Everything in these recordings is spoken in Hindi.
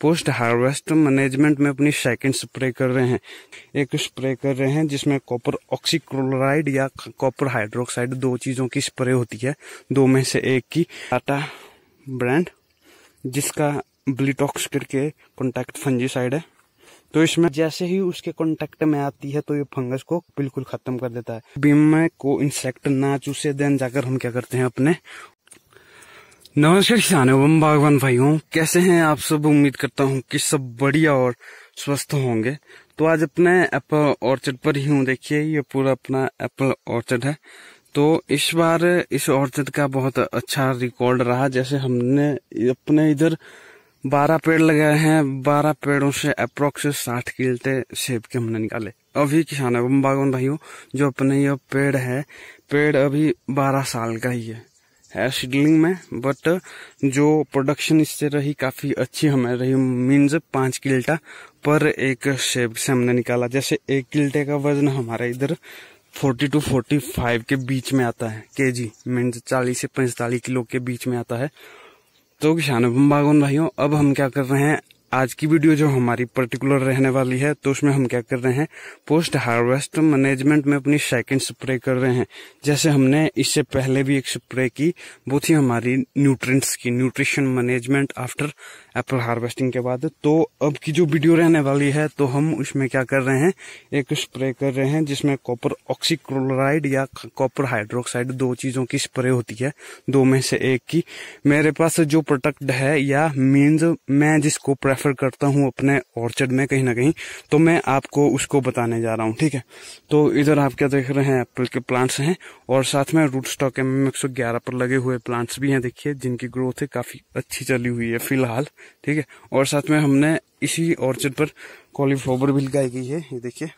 पोस्ट हार्वेस्ट मैनेजमेंट में अपनी सेकेंड स्प्रे कर रहे हैं एक स्प्रे कर रहे हैं जिसमें कॉपर ऑक्सीक्लोराइड या कॉपर हाइड्रोक्साइड दो चीज़ों की स्प्रे होती है दो में से एक की टाटा ब्रांड जिसका ब्लिटॉक्स करके कॉन्टेक्ट फंजीसाइड है तो इसमें जैसे ही उसके कॉन्टेक्ट में आती है तो ये फंगस को बिल्कुल खत्म कर देता है बीमे को इंसेक्ट ना चूसे देन जाकर हम क्या करते हैं अपने नमस्कार किसान एवं बागवान भाइयों कैसे हैं आप सब उम्मीद करता हूं कि सब बढ़िया और स्वस्थ होंगे तो आज अपने एप्पल ऑर्चर्ड पर ही हूं देखिए ये पूरा अपना एप्पल ऑर्चर्ड है तो इस बार इस ऑर्चर्ड का बहुत अच्छा रिकॉर्ड रहा जैसे हमने अपने इधर बारह पेड़ लगाए हैं बारह पेड़ों से अप्रोक्स साठ किलते सेब के हमने निकाले अभी किसान एवं बागवान भाइयों जो अपने ये पेड़ है पेड़ अभी बारह साल का ही है है सीडलिंग में बट जो प्रोडक्शन इससे रही काफ़ी अच्छी हमें रही मीन्स पांच किल्टा पर एक शेप से हमने निकाला जैसे एक किल्टे का वजन हमारा इधर फोर्टी टू फोर्टी फाइव के बीच में आता है के जी मीन्स चालीस से पैंतालीस किलो के बीच में आता है तो किसान बागवान भाइयों अब हम क्या कर रहे हैं आज की वीडियो जो हमारी पर्टिकुलर रहने वाली है तो उसमें हम क्या कर रहे हैं पोस्ट हार्वेस्ट मैनेजमेंट में अपनी सेकंड स्प्रे कर रहे हैं जैसे हमने इससे पहले भी एक स्प्रे की वो थी हमारी न्यूट्रिएंट्स की nutrition management after apple harvesting के बाद तो अब की जो वीडियो रहने वाली है तो हम उसमें क्या कर रहे हैं एक स्प्रे कर रहे हैं जिसमें कॉपर ऑक्सीक्लोराइड या कॉपर हाइड्रोक्साइड दो चीज़ों की स्प्रे होती है दो में से एक की मेरे पास जो प्रोडक्ट है या मीन्स मैं जिसको प्रेफर करता हूँ अपने ऑर्चर्ड में कहीं ना कहीं तो मैं आपको उसको बताने जा रहा हूँ ठीक है तो इधर आप क्या देख रहे हैं एप्पल के प्लांट्स हैं और साथ में रूट स्टॉक एम एक पर लगे हुए प्लांट्स भी हैं देखिए जिनकी ग्रोथ है काफ़ी अच्छी चली हुई है फिलहाल ठीक है और साथ में हमने इसी ऑर्चिड पर कॉलीफ्लावर भी लगाई गई है ये देखिए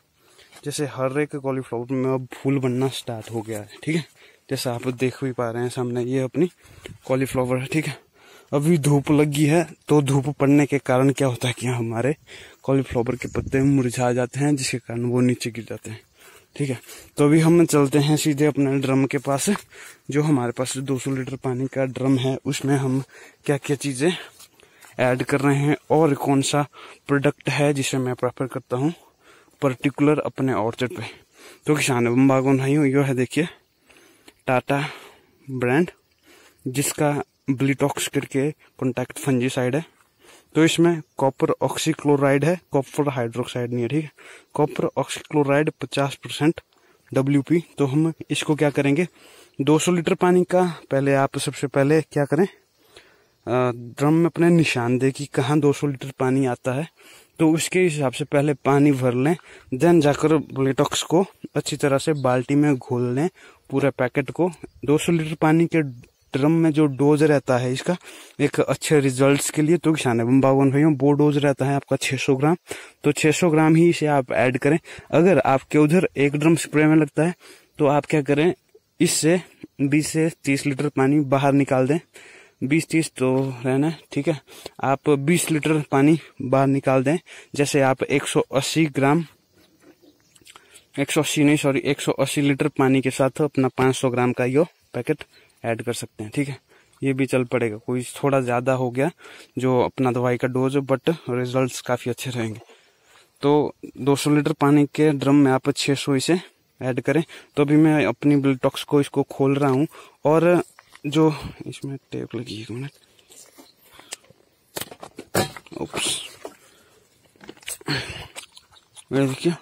जैसे हर एक कॉलीफ्लावर में अब फूल बनना स्टार्ट हो गया है ठीक है जैसे आप देख भी पा रहे हैं सामने ये अपनी कॉलीफ्लावर है ठीक है अभी धूप लगी है तो धूप पड़ने के कारण क्या होता है कि हमारे कॉलीफ्लावर के पत्ते मुरझा जाते हैं जिसके कारण वो नीचे गिर जाते हैं ठीक है तो अभी हम चलते हैं सीधे अपने ड्रम के पास जो हमारे पास 200 लीटर पानी का ड्रम है उसमें हम क्या क्या चीज़ें ऐड कर रहे हैं और कौन सा प्रोडक्ट है जिसे मैं प्रेफर करता हूँ पर्टिकुलर अपने ऑर्चर्ड पे तो किसान एवं नहीं भाइयों यो है देखिए टाटा ब्रांड जिसका ब्लिटॉक्स करके कॉन्टैक्ट फंजीसाइड है तो इसमें कॉपर ऑक्सीक्लोराइड है कॉपर हाइड्रोक्साइड नहीं है ठीक है कॉपर ऑक्सीक्लोराइड 50 परसेंट डब्ल्यू तो हम इसको क्या करेंगे 200 लीटर पानी का पहले आप सबसे पहले क्या करें ड्रम में अपने निशान दे कि कहाँ 200 लीटर पानी आता है तो उसके हिसाब से पहले पानी भर लें देन जाकर ब्लेटॉक्स को अच्छी तरह से बाल्टी में घोल लें पूरे पैकेट को 200 लीटर पानी के ड्रम में जो डोज रहता है इसका एक अच्छे रिजल्ट्स के लिए तो किसान एवं बावन भाइयों वो डोज रहता है आपका 600 ग्राम तो 600 ग्राम ही इसे आप ऐड करें अगर आपके उधर एक ड्रम स्प्रे में लगता है तो आप क्या करें इससे 20 से 30 लीटर पानी बाहर निकाल दें बीस तीस तो रहना है ठीक है आप बीस लीटर पानी बाहर निकाल दें जैसे आप एक सौ अस्सी ग्राम एक सौ अस्सी नहीं सॉरी एक सौ अस्सी लीटर पानी के साथ अपना पाँच सौ ग्राम का यो पैकेट ऐड कर सकते हैं ठीक है ये भी चल पड़ेगा कोई थोड़ा ज़्यादा हो गया जो अपना दवाई का डोज बट रिजल्ट्स काफ़ी अच्छे रहेंगे तो 200 लीटर पानी के ड्रम में आप 600 इसे ऐड करें तो अभी मैं अपनी ब्लड टॉक्स को इसको खोल रहा हूँ और जो इसमें टेप लगी एक मिनट ओप्स ये देखिए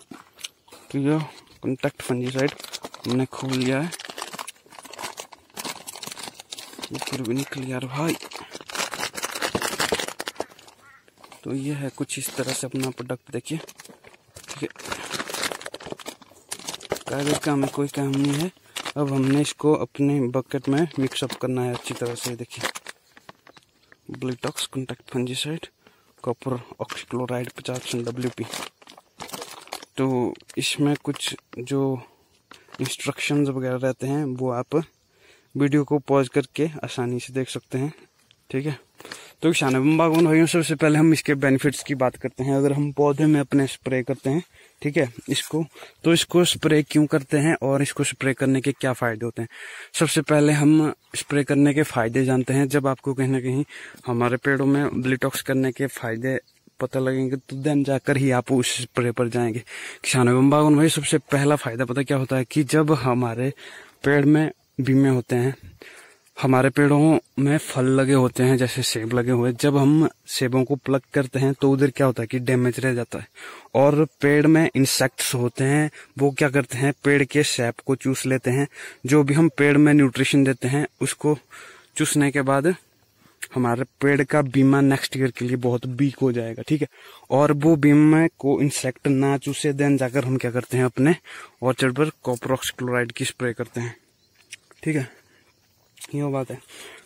तो ये कॉन्टैक्ट साइड हमने खोल लिया है फिर भी निकल यार भाई तो ये है कुछ इस तरह से अपना प्रोडक्ट देखिए ठीक है कागज का हमें कोई काम नहीं है अब हमने इसको अपने बकेट में मिक्सअप करना है अच्छी तरह से देखिए Blitox contact fungicide copper oxychloride पचास डब्ल्यू पी तो इसमें कुछ जो इंस्ट्रक्शंस वगैरह रहते हैं वो आप वीडियो को पॉज करके आसानी से देख सकते हैं ठीक है तो बम बागवान भाइयों सबसे पहले हम इसके बेनिफिट्स की बात करते हैं अगर हम पौधे में अपने स्प्रे करते हैं ठीक है इसको तो इसको स्प्रे क्यों करते हैं और इसको स्प्रे करने के क्या फ़ायदे होते हैं सबसे पहले हम स्प्रे करने के फ़ायदे जानते हैं जब आपको कहीं ना कहीं हमारे पेड़ों में ब्लिटॉक्स करने के फ़ायदे पता लगेंगे तो देन जाकर ही आप उस स्प्रे पर जाएंगे किसान एवं बागवान भाई सबसे पहला फ़ायदा पता क्या होता है कि जब हमारे पेड़ में बीमे होते हैं हमारे पेड़ों में फल लगे होते हैं जैसे सेब लगे हुए जब हम सेबों को प्लग करते हैं तो उधर क्या होता है कि डैमेज रह जाता है और पेड़ में इंसेक्ट्स होते हैं वो क्या करते हैं पेड़ के सैप को चूस लेते हैं जो भी हम पेड़ में न्यूट्रिशन देते हैं उसको चूसने के बाद हमारे पेड़ का बीमा नेक्स्ट ईयर के लिए बहुत वीक हो जाएगा ठीक है और वो बीमा को इंसेक्ट ना चूसे देन जाकर हम क्या करते हैं अपने ऑर्चर्ड पर कॉपरॉक्स क्लोराइड की स्प्रे करते हैं ठीक है यो बात है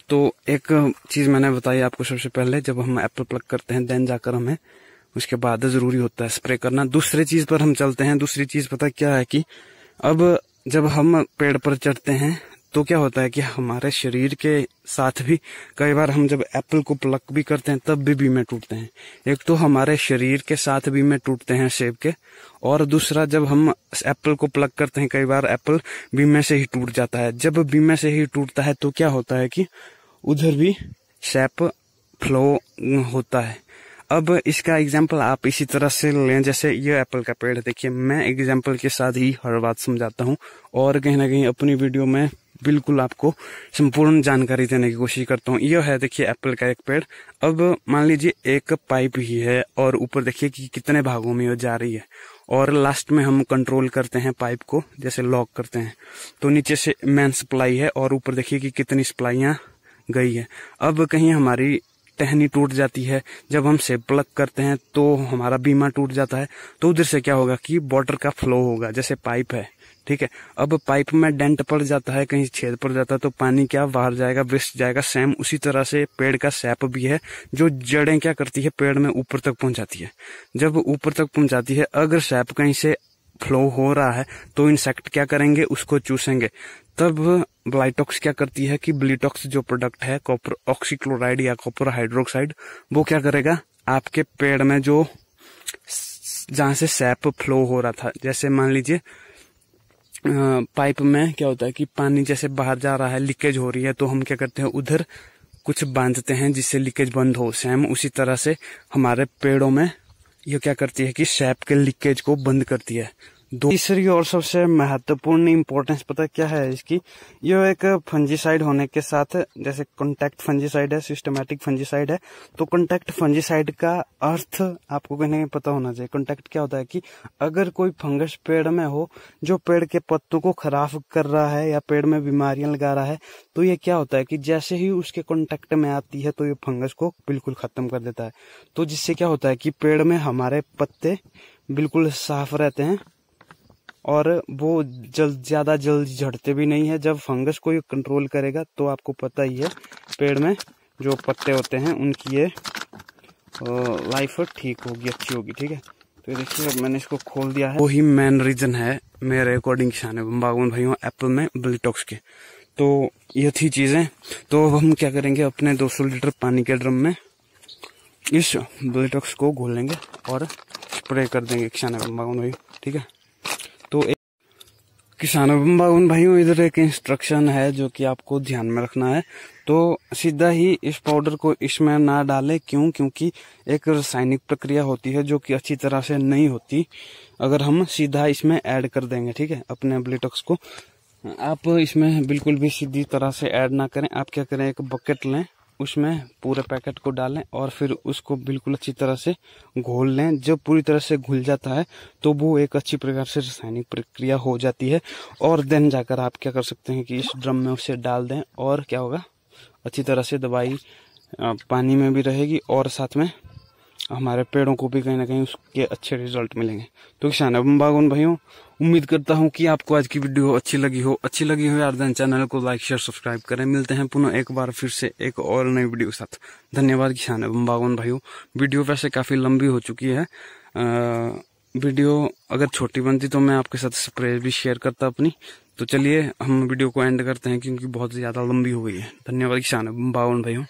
तो एक चीज़ मैंने बताई आपको सबसे पहले जब हम एप्पल प्लग करते हैं देन जाकर हमें उसके बाद ज़रूरी होता है स्प्रे करना दूसरी चीज़ पर हम चलते हैं दूसरी चीज़ पता क्या है कि अब जब हम पेड़ पर चढ़ते हैं तो क्या होता है कि हमारे शरीर के साथ भी कई बार हम जब एप्पल को प्लक भी करते हैं तब भी बीमे टूटते हैं एक तो हमारे शरीर के साथ बीमे टूटते हैं सेब के और दूसरा जब हम एप्पल को प्लक करते हैं कई बार एप्पल बीमे से ही टूट जाता है जब बीमे से ही टूटता है तो क्या होता है कि उधर भी सेप फ्लो होता है अब इसका एग्जाम्पल आप इसी तरह से लें जैसे ये एप्पल का पेड़ देखिए मैं एग्जाम्पल के साथ ही हर बात समझाता हूँ और कहीं ना कहीं अपनी वीडियो में बिल्कुल आपको संपूर्ण जानकारी देने की कोशिश करता हूँ यह है देखिए एप्पल का एक पेड़ अब मान लीजिए एक पाइप ही है और ऊपर देखिए कि कितने भागों में यह जा रही है और लास्ट में हम कंट्रोल करते हैं पाइप को जैसे लॉक करते हैं तो नीचे से मैन सप्लाई है और ऊपर देखिए कि कितनी सप्लाइयाँ गई है अब कहीं हमारी टहनी टूट जाती है जब हम सेब प्लग करते हैं तो हमारा बीमा टूट जाता है तो उधर से क्या होगा कि वाटर का फ्लो होगा जैसे पाइप है ठीक है अब पाइप में डेंट पड़ जाता है कहीं छेद पड़ जाता है तो पानी क्या बाहर जाएगा वेस्ट जाएगा सेम उसी तरह से पेड़ का सैप भी है जो जड़ें क्या करती है पेड़ में ऊपर तक पहुंचाती है जब ऊपर तक पहुंचाती है अगर सैप कहीं से फ्लो हो रहा है तो इंसेक्ट क्या करेंगे उसको चूसेंगे तब ब्लाइटॉक्स क्या करती है कि ब्लीटॉक्स जो प्रोडक्ट है कॉपर ऑक्सीक्लोराइड या कॉपर हाइड्रोक्साइड वो क्या करेगा आपके पेड़ में जो जहां से सैप फ्लो हो रहा था जैसे मान लीजिए पाइप में क्या होता है कि पानी जैसे बाहर जा रहा है लीकेज हो रही है तो हम क्या करते हैं उधर कुछ बांधते हैं जिससे लीकेज बंद हो सेम उसी तरह से हमारे पेड़ों में ये क्या करती है कि सैप के लीकेज को बंद करती है तीसरी और सबसे महत्वपूर्ण इम्पोर्टेंस पता क्या है इसकी ये एक फंजीसाइड होने के साथ जैसे कॉन्टेक्ट फंजीसाइड है सिस्टमेटिक फंजीसाइड है तो कॉन्टेक्ट फंजीसाइड का अर्थ आपको कहीं कहीं पता होना चाहिए कॉन्टेक्ट क्या होता है कि अगर कोई फंगस पेड़ में हो जो पेड़ के पत्तों को खराब कर रहा है या पेड़ में बीमारियां लगा रहा है तो ये क्या होता है कि जैसे ही उसके कॉन्टेक्ट में आती है तो ये फंगस को बिल्कुल खत्म कर देता है तो जिससे क्या होता है कि पेड़ में हमारे पत्ते बिल्कुल साफ रहते हैं और वो जल्द ज़्यादा जल्दी झड़ते भी नहीं है जब फंगस को ये कंट्रोल करेगा तो आपको पता ही है पेड़ में जो पत्ते होते हैं उनकी ये लाइफ ठीक होगी अच्छी होगी ठीक है तो देखिए अब मैंने इसको खोल दिया है वही मेन रीज़न है मेरे अकॉर्डिंग शान बागवान भाइयों एप्पल में ब्लिटॉक्स के तो ये थी चीज़ें तो अब हम क्या करेंगे अपने 200 लीटर पानी के ड्रम में इस ब्लिटॉक्स को घोलेंगे और स्प्रे कर देंगे शान बागवान भाई ठीक है किसानों बागवान भाइयों इधर एक इंस्ट्रक्शन है जो कि आपको ध्यान में रखना है तो सीधा ही इस पाउडर को इसमें ना डालें क्यों क्योंकि एक रासायनिक प्रक्रिया होती है जो कि अच्छी तरह से नहीं होती अगर हम सीधा इसमें ऐड कर देंगे ठीक है अपने ब्लिटॉक्स को आप इसमें बिल्कुल भी सीधी तरह से ऐड ना करें आप क्या करें एक बकेट लें उसमें पूरे पैकेट को डालें और फिर उसको बिल्कुल अच्छी तरह से घोल लें जब पूरी तरह से घुल जाता है तो वो एक अच्छी प्रकार से रासायनिक प्रक्रिया हो जाती है और देन जाकर आप क्या कर सकते हैं कि इस ड्रम में उसे डाल दें और क्या होगा अच्छी तरह से दवाई पानी में भी रहेगी और साथ में हमारे पेड़ों को भी कहीं ना कहीं उसके अच्छे रिजल्ट मिलेंगे तो किसान बागुन भाइयों उम्मीद करता हूँ कि आपको आज की वीडियो अच्छी लगी हो अच्छी लगी हो यार देन चैनल को लाइक शेयर सब्सक्राइब करें मिलते हैं पुनः एक बार फिर से एक और नई वीडियो के साथ धन्यवाद किसान एवं बागवान भाइयों वीडियो वैसे काफ़ी लंबी हो चुकी है वीडियो अगर छोटी बनती तो मैं आपके साथ स्प्रे भी शेयर करता अपनी तो चलिए हम वीडियो को एंड करते हैं क्योंकि बहुत ज़्यादा लंबी हो गई है धन्यवाद किसान बावन भाइयों